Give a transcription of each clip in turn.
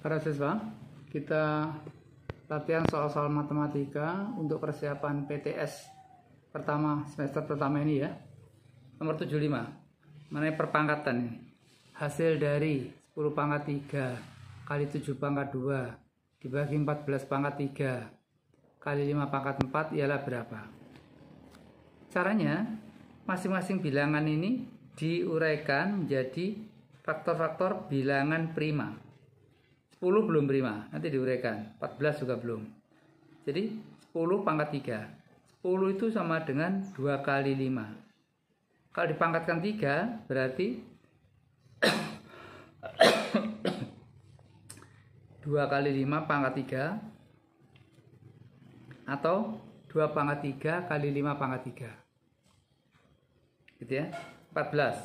Para siswa, kita latihan soal-soal matematika untuk persiapan PTS pertama semester pertama ini ya. Nomor 75. Mengenai perpangkatan. Hasil dari 10 pangkat 3 kali 7 pangkat 2 dibagi 14 pangkat 3 kali 5 pangkat 4 ialah berapa? Caranya, masing-masing bilangan ini diuraikan menjadi faktor-faktor bilangan prima 10 belum prima, nanti diuraikan. 14 juga belum. Jadi 10 pangkat 3. 10 itu sama dengan 2 kali 5. Kalau dipangkatkan 3 berarti 2 kali 5 pangkat 3 atau 2 pangkat 3 kali 5 pangkat 3. Gitu ya. 14.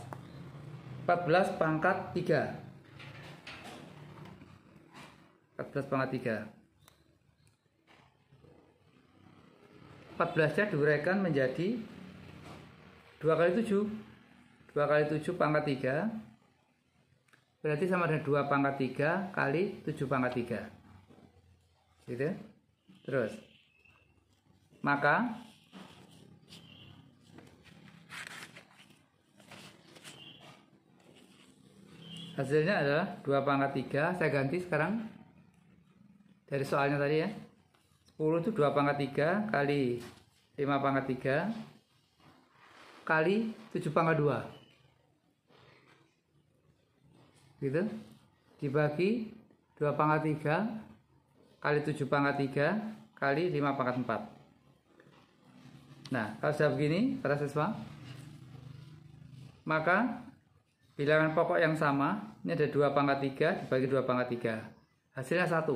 14 pangkat 3 14 pangkat 3 14-nya diuraikan menjadi 2 kali 7 2 kali 7 pangkat 3 berarti sama dengan 2 pangkat 3 kali 7 pangkat 3 gitu terus maka hasilnya adalah 2 pangkat 3 saya ganti sekarang dari soalnya tadi ya 10 itu 2 pangkat 3 kali 5 pangkat 3 kali 7 pangkat 2 gitu dibagi 2 pangkat 3 kali 7 pangkat 3 kali 5 pangkat 4 nah kalau sudah begini para siswa maka bilangan pokok yang sama ini ada 2 pangkat 3 dibagi 2 pangkat 3 hasilnya 1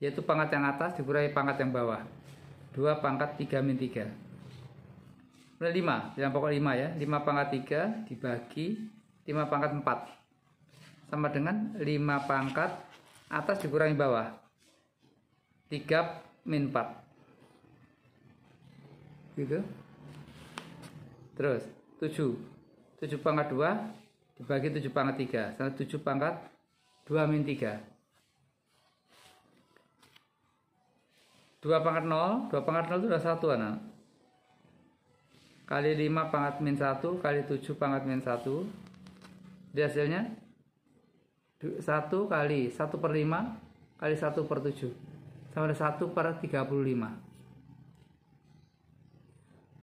yaitu pangkat yang atas dikurangi pangkat yang bawah 2 pangkat 3 min 3 Kemudian 5, yang pokok 5 ya 5 pangkat 3 dibagi 5 pangkat 4 Sama dengan 5 pangkat atas dikurangi bawah 3 min 4 Gitu Terus 7 7 pangkat 2 dibagi 7 pangkat 3 Sama 7 pangkat 2 min 3 2 pangkat 0, 2 pangkat 0 itu udah 1 anak Kali 5 pangkat min 1, kali 7 pangkat min 1 Jadi hasilnya 1 kali 1 per 5 kali 1 per 7 Sama dengan 1 per 35